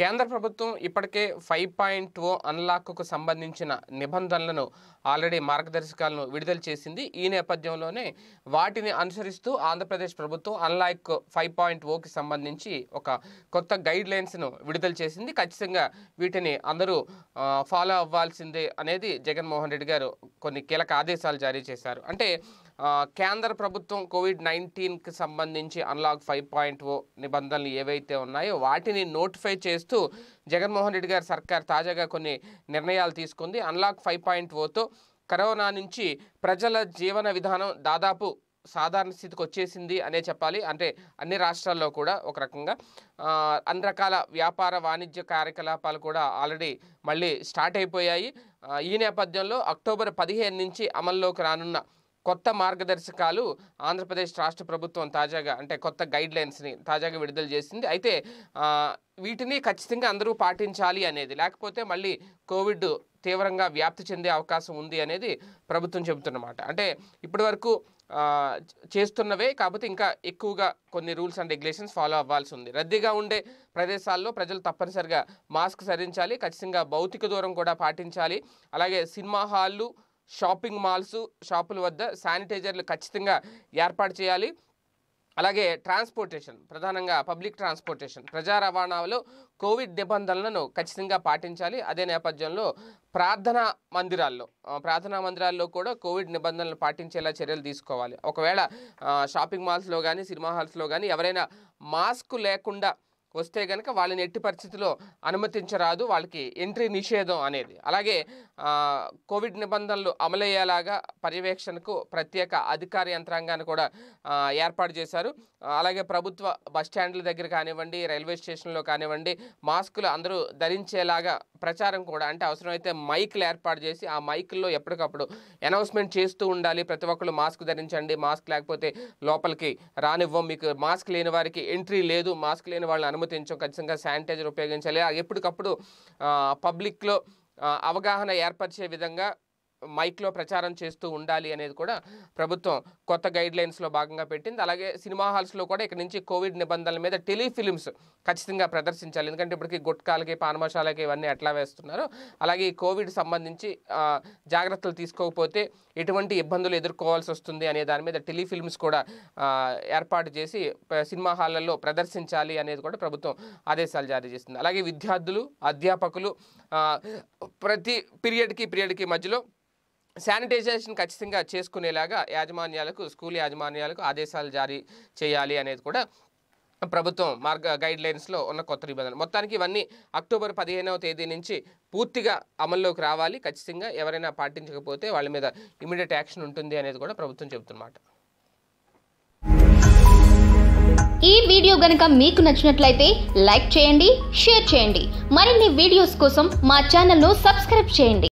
కేంద్ర ప్రభుత్వం ఇప్పటికే ఫైవ్ పాయింట్ ఓ అన్లాక్కు సంబంధించిన నిబంధనలను ఆల్రెడీ మార్గదర్శకాలను విడుదల చేసింది ఈ నేపథ్యంలోనే వాటిని అనుసరిస్తూ ఆంధ్రప్రదేశ్ ప్రభుత్వం అన్లాక్ ఫైవ్ పాయింట్ ఓకి సంబంధించి ఒక కొత్త గైడ్ లైన్స్ను విడుదల చేసింది ఖచ్చితంగా వీటిని అందరూ ఫాలో అవ్వాల్సిందే అనేది జగన్మోహన్ రెడ్డి గారు కొన్ని కీలక ఆదేశాలు జారీ చేశారు అంటే కేంద్ర ప్రభుత్వం కోవిడ్ నైన్టీన్కి సంబంధించి అన్లాక్ ఫైవ్ పాయింట్ ఓ నిబంధనలు ఏవైతే ఉన్నాయో వాటిని నోటిఫై చేస్తూ జగన్మోహన్ రెడ్డి గారి సర్కార్ తాజాగా కొన్ని నిర్ణయాలు తీసుకుంది అన్లాక్ ఫైవ్ పాయింట్ ఓతో కరోనా నుంచి ప్రజల జీవన విధానం దాదాపు సాధారణ స్థితికి వచ్చేసింది అనే చెప్పాలి అంటే అన్ని రాష్ట్రాల్లో కూడా ఒక రకంగా అన్ని రకాల వ్యాపార వాణిజ్య కార్యకలాపాలు కూడా ఆల్రెడీ మళ్ళీ స్టార్ట్ అయిపోయాయి ఈ నేపథ్యంలో అక్టోబర్ పదిహేను నుంచి అమల్లోకి రానున్న కొత్త మార్గదర్శకాలు ఆంధ్రప్రదేశ్ రాష్ట్ర ప్రభుత్వం తాజాగా అంటే కొత్త గైడ్ లైన్స్ని తాజాగా విడుదల చేసింది అయితే వీటిని ఖచ్చితంగా అందరూ పాటించాలి అనేది లేకపోతే మళ్ళీ కోవిడ్ తీవ్రంగా వ్యాప్తి చెందే అవకాశం ఉంది అనేది ప్రభుత్వం చెబుతున్నమాట అంటే ఇప్పటి వరకు చేస్తున్నవే కాకపోతే ఇంకా ఎక్కువగా కొన్ని రూల్స్ అండ్ రెగ్యులేషన్స్ ఫాలో అవ్వాల్సి ఉంది రద్దీగా ఉండే ప్రదేశాల్లో ప్రజలు తప్పనిసరిగా మాస్క్ ధరించాలి ఖచ్చితంగా భౌతిక దూరం కూడా పాటించాలి అలాగే సినిమా హాళ్ళు షాపింగ్ మాల్స్ షాపుల వద్ద శానిటైజర్లు ఖచ్చితంగా ఏర్పాటు చేయాలి అలాగే ట్రాన్స్పోర్టేషన్ ప్రధానంగా పబ్లిక్ ట్రాన్స్పోర్టేషన్ ప్రజా రవాణాలో కోవిడ్ నిబంధనలను ఖచ్చితంగా పాటించాలి అదే నేపథ్యంలో ప్రార్థనా మందిరాల్లో ప్రార్థనా మందిరాల్లో కూడా కోవిడ్ నిబంధనలు పాటించేలా చర్యలు తీసుకోవాలి ఒకవేళ షాపింగ్ మాల్స్లో కానీ సినిమా హాల్స్లో కానీ ఎవరైనా మాస్క్ లేకుండా వస్తే కనుక వాళ్ళని ఎట్టి పరిస్థితిలో అనుమతించరాదు వాళ్ళకి ఎంట్రీ నిషేధం అనేది అలాగే కోవిడ్ నిబంధనలు అమలయ్యేలాగా పర్యవేక్షణకు ప్రత్యేక అధికార యంత్రాంగాన్ని కూడా ఏర్పాటు చేశారు అలాగే ప్రభుత్వ బస్ స్టాండ్ల దగ్గర కానివ్వండి రైల్వే స్టేషన్లో కానివ్వండి మాస్కులు అందరూ ధరించేలాగా ప్రచారం కూడా అంటే అవసరమైతే మైక్లు ఏర్పాటు చేసి ఆ మైక్ల్లో ఎప్పటికప్పుడు అనౌన్స్మెంట్ చేస్తూ ఉండాలి ప్రతి ఒక్కళ్ళు మాస్క్ ధరించండి మాస్క్ లేకపోతే లోపలికి రానివ్వం మీకు మాస్క్ లేని వారికి ఎంట్రీ లేదు మాస్క్ లేని వాళ్ళని అనుమతించం ఖచ్చితంగా శానిటైజర్ ఉపయోగించాలి ఎప్పటికప్పుడు పబ్లిక్లో అవగాహన ఏర్పరిచే విధంగా మైక్లో ప్రచారం చేస్తూ ఉండాలి అనేది కూడా ప్రభుత్వం కొత్త గైడ్ లైన్స్లో భాగంగా పెట్టింది అలాగే సినిమా హాల్స్లో కూడా ఇక్కడ నుంచి కోవిడ్ నిబంధనల మీద టెలిఫిలిమ్స్ ఖచ్చితంగా ప్రదర్శించాలి ఎందుకంటే ఇప్పటికీ గుట్కాలకి పానమశాలకి ఇవన్నీ ఎట్లా వేస్తున్నారు అలాగే ఈ కోవిడ్ సంబంధించి జాగ్రత్తలు తీసుకోకపోతే ఎటువంటి ఇబ్బందులు ఎదుర్కోవాల్సి వస్తుంది అనే దాని మీద టెలిఫిల్మ్స్ కూడా ఏర్పాటు చేసి సినిమా హాళ్ళల్లో ప్రదర్శించాలి అనేది కూడా ప్రభుత్వం ఆదేశాలు జారీ చేసింది అలాగే విద్యార్థులు అధ్యాపకులు ప్రతి పీరియడ్కి పీరియడ్కి మధ్యలో శానిటైజేషన్ ఖచ్చితంగా చేసుకునేలాగా యాజమాన్యాలకు స్కూల్ యాజమాన్యాలకు ఆదేశాలు జారీ చేయాలి అనేది కూడా ప్రభుత్వం మార్గ గైడ్ లైన్స్లో ఉన్న కొత్త నిబంధనలు మొత్తానికి ఇవన్నీ అక్టోబర్ పదిహేనవ తేదీ నుంచి పూర్తిగా అమల్లోకి రావాలి ఖచ్చితంగా ఎవరైనా పాటించకపోతే వాళ్ళ మీద ఇమీడియట్ యాక్షన్ ఉంటుంది అనేది కూడా ప్రభుత్వం చెబుతున్నమాట ఈ వీడియో గనుక మీకు నచ్చినట్లయితే లైక్ చేయండి షేర్ చేయండి మరిన్ని వీడియోస్ కోసం మా ఛానల్ను సబ్స్క్రైబ్ చేయండి